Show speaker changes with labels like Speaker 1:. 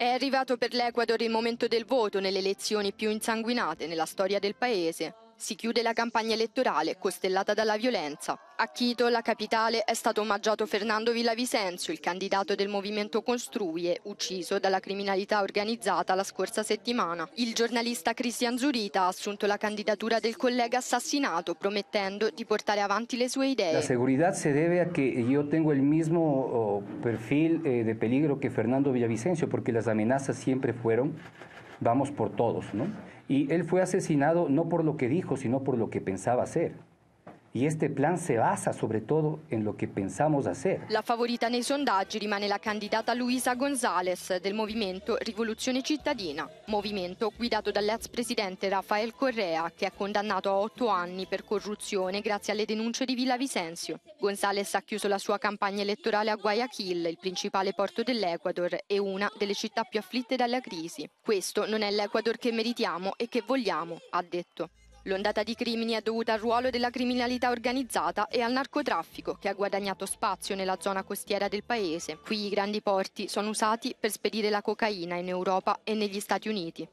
Speaker 1: È arrivato per l'Ecuador il momento del voto nelle elezioni più insanguinate nella storia del paese. Si chiude la campagna elettorale, costellata dalla violenza. A Quito, la capitale, è stato omaggiato Fernando Villavicencio, il candidato del movimento Construie, ucciso dalla criminalità organizzata la scorsa settimana. Il giornalista Cristian Zurita ha assunto la candidatura del collega assassinato, promettendo di portare avanti le sue idee. La sicurezza
Speaker 2: si deve a che io tengo il mismo oh, perfil eh, di peligro che Fernando Villavicencio, perché le amenazas sempre fueron vamos por todos, ¿no? Y él fue asesinado no por lo que dijo, sino por lo que pensaba hacer. Y este plan se basa sobre todo en lo que pensamos hacer.
Speaker 1: La favorita nei sondaggi rimane la candidata Luisa González del movimento Rivoluzione Cittadina, movimento guidato dall'ex presidente Rafael Correa che è condannato a otto anni per corruzione grazie alle denunce di Villa Vicencio. González ha chiuso la sua campagna elettorale a Guayaquil, il principale porto dell'Ecuador e una delle città più afflitte dalla crisi. Questo non è l'Ecuador che meritiamo e che vogliamo, ha detto. L'ondata di crimini è dovuta al ruolo della criminalità organizzata e al narcotraffico che ha guadagnato spazio nella zona costiera del paese. Qui i grandi porti sono usati per spedire la cocaina in Europa e negli Stati Uniti.